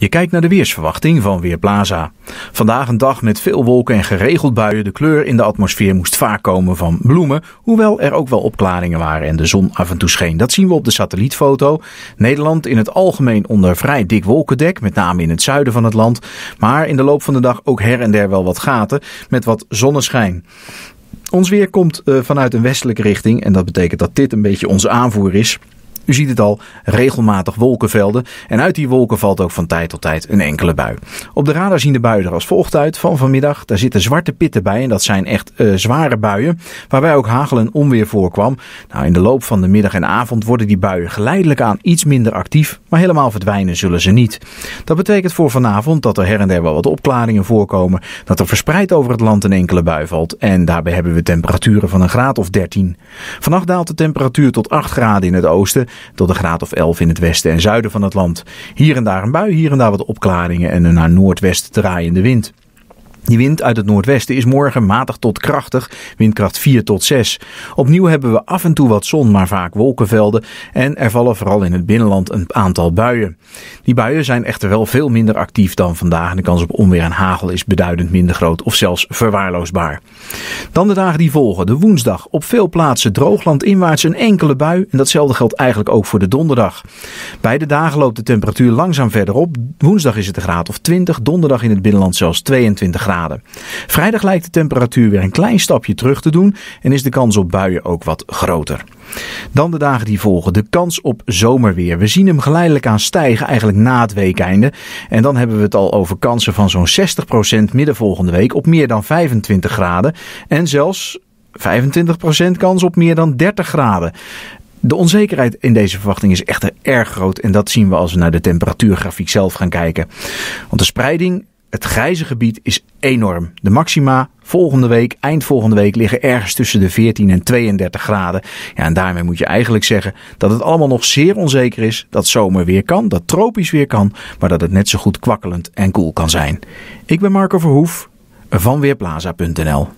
Je kijkt naar de weersverwachting van Weerplaza. Vandaag een dag met veel wolken en geregeld buien. De kleur in de atmosfeer moest vaak komen van bloemen, hoewel er ook wel opklaringen waren en de zon af en toe scheen. Dat zien we op de satellietfoto. Nederland in het algemeen onder vrij dik wolkendek, met name in het zuiden van het land. Maar in de loop van de dag ook her en der wel wat gaten met wat zonneschijn. Ons weer komt eh, vanuit een westelijke richting en dat betekent dat dit een beetje onze aanvoer is. U ziet het al, regelmatig wolkenvelden en uit die wolken valt ook van tijd tot tijd een enkele bui. Op de radar zien de buien er als volgt uit van vanmiddag. Daar zitten zwarte pitten bij en dat zijn echt eh, zware buien waarbij ook hagel en onweer voorkwam. Nou, in de loop van de middag en avond worden die buien geleidelijk aan iets minder actief, maar helemaal verdwijnen zullen ze niet. Dat betekent voor vanavond dat er her en der wel wat opklaringen voorkomen, dat er verspreid over het land een enkele bui valt en daarbij hebben we temperaturen van een graad of 13. Vannacht daalt de temperatuur tot 8 graden in het oosten tot een graad of 11 in het westen en zuiden van het land. Hier en daar een bui, hier en daar wat opklaringen en een naar noordwest draaiende wind. Die wind uit het noordwesten is morgen matig tot krachtig, windkracht 4 tot 6. Opnieuw hebben we af en toe wat zon, maar vaak wolkenvelden. En er vallen vooral in het binnenland een aantal buien. Die buien zijn echter wel veel minder actief dan vandaag. De kans op onweer en hagel is beduidend minder groot of zelfs verwaarloosbaar. Dan de dagen die volgen. De woensdag op veel plaatsen droogland inwaarts een enkele bui. En datzelfde geldt eigenlijk ook voor de donderdag. Beide dagen loopt de temperatuur langzaam verder op. Woensdag is het een graad of 20, donderdag in het binnenland zelfs 22 graden. Vrijdag lijkt de temperatuur weer een klein stapje terug te doen en is de kans op buien ook wat groter. Dan de dagen die volgen. De kans op zomerweer. We zien hem geleidelijk aan stijgen, eigenlijk na het weekeinde. En dan hebben we het al over kansen van zo'n 60% midden volgende week op meer dan 25 graden. En zelfs 25% kans op meer dan 30 graden. De onzekerheid in deze verwachting is echter erg groot en dat zien we als we naar de temperatuurgrafiek zelf gaan kijken. Want de spreiding het grijze gebied is enorm. De maxima volgende week, eind volgende week, liggen ergens tussen de 14 en 32 graden. Ja, en daarmee moet je eigenlijk zeggen dat het allemaal nog zeer onzeker is. Dat zomer weer kan, dat tropisch weer kan, maar dat het net zo goed kwakkelend en koel kan zijn. Ik ben Marco Verhoef van Weerplaza.nl.